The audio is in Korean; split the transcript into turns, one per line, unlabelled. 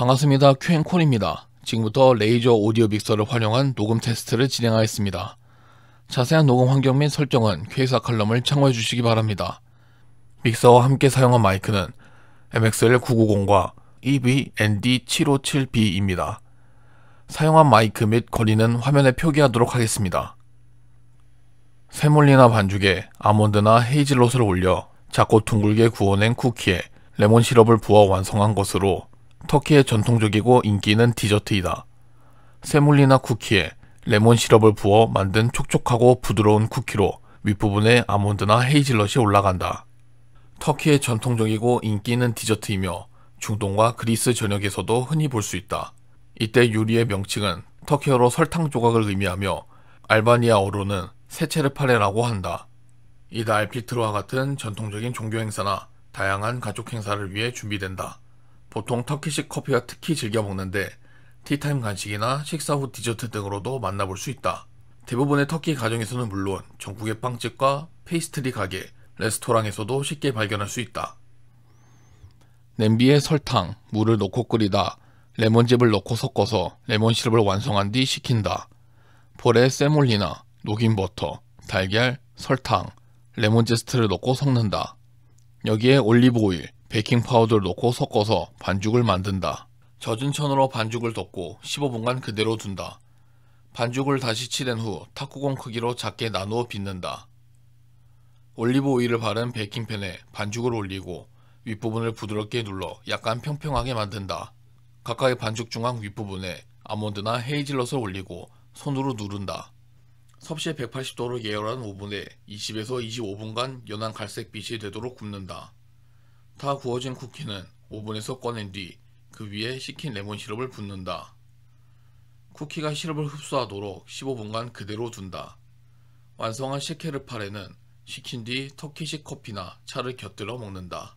반갑습니다. 큐앤콜입니다. 지금부터 레이저 오디오 믹서를 활용한 녹음 테스트를 진행하겠습니다. 자세한 녹음 환경 및 설정은 K사 칼럼을 참고해 주시기 바랍니다. 믹서와 함께 사용한 마이크는 MXL990과 e b n d 7 5 7 b 입니다 사용한 마이크 및 거리는 화면에 표기하도록 하겠습니다. 세몰리나 반죽에 아몬드나 헤이즐롯을 올려 작고 둥글게 구워낸 쿠키에 레몬 시럽을 부어 완성한 것으로 터키의 전통적이고 인기 있는 디저트이다. 세몰리나 쿠키에 레몬 시럽을 부어 만든 촉촉하고 부드러운 쿠키로 윗부분에 아몬드나 헤이즐넛이 올라간다. 터키의 전통적이고 인기 있는 디저트이며 중동과 그리스 전역에서도 흔히 볼 수 있다. 이때 요리의 명칭은 터키어로 설탕 조각을 의미하며 알바니아어로는 세체르파레라고 한다. 이날 피트로와 같은 전통적인 종교 행사나 다양한 가족 행사를 위해 준비된다. 보통 터키식 커피와 특히 즐겨 먹는데 티타임 간식이나 식사 후 디저트 등으로도 만나볼 수 있다. 대부분의 터키 가정에서는 물론 전국의 빵집과 페이스트리 가게, 레스토랑에서도 쉽게 발견할 수 있다. 냄비에 설탕, 물을 넣고 끓이다. 레몬즙을 넣고 섞어서 레몬 시럽을 완성한 뒤 식힌다. 볼에 세몰리나, 녹인 버터, 달걀, 설탕, 레몬 제스트를 넣고 섞는다. 여기에 올리브 오일, 베이킹 파우더를 넣고 섞어서 반죽을 만든다. 젖은 천으로 반죽을 덮고 15분간 그대로 둔다. 반죽을 다시 칠한 후 탁구공 크기로 작게 나누어 빚는다. 올리브 오일을 바른 베이킹팬에 반죽을 올리고 윗부분을 부드럽게 눌러 약간 평평하게 만든다. 가까이 반죽 중앙 윗부분에 아몬드나 헤이즐넛을 올리고 손으로 누른다. 섭씨 180도로 예열한 오븐에 20에서 25분간 연한 갈색 빛이 되도록 굽는다. 다 구워진 쿠키는 오븐에서 꺼낸 뒤 그 위에 식힌 레몬 시럽을 붓는다. 쿠키가 시럽을 흡수하도록 15분간 그대로 둔다. 완성한 식혜르팔에는 식힌 뒤 터키식 커피나 차를 곁들여 먹는다.